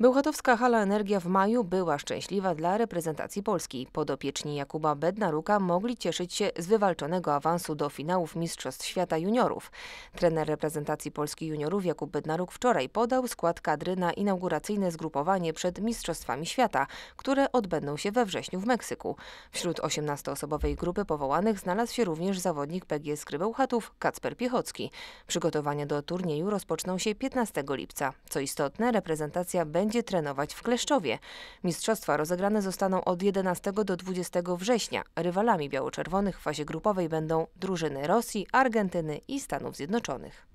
Bełchatowska Hala Energia w maju była szczęśliwa dla reprezentacji Polski. Podopieczni Jakuba Bednaruka mogli cieszyć się z wywalczonego awansu do finałów Mistrzostw Świata Juniorów. Trener reprezentacji Polski juniorów Jakub Bednaruk wczoraj podał skład kadry na inauguracyjne zgrupowanie przed Mistrzostwami Świata, które odbędą się we wrześniu w Meksyku. Wśród 18-osobowej grupy powołanych znalazł się również zawodnik PGS Krybełchatów Kacper Piechocki. Przygotowania do turnieju rozpoczną się 15 lipca. Co istotne, reprezentacja będzie będzie trenować w Kleszczowie. Mistrzostwa rozegrane zostaną od 11 do 20 września. Rywalami biało-czerwonych w fazie grupowej będą drużyny Rosji, Argentyny i Stanów Zjednoczonych.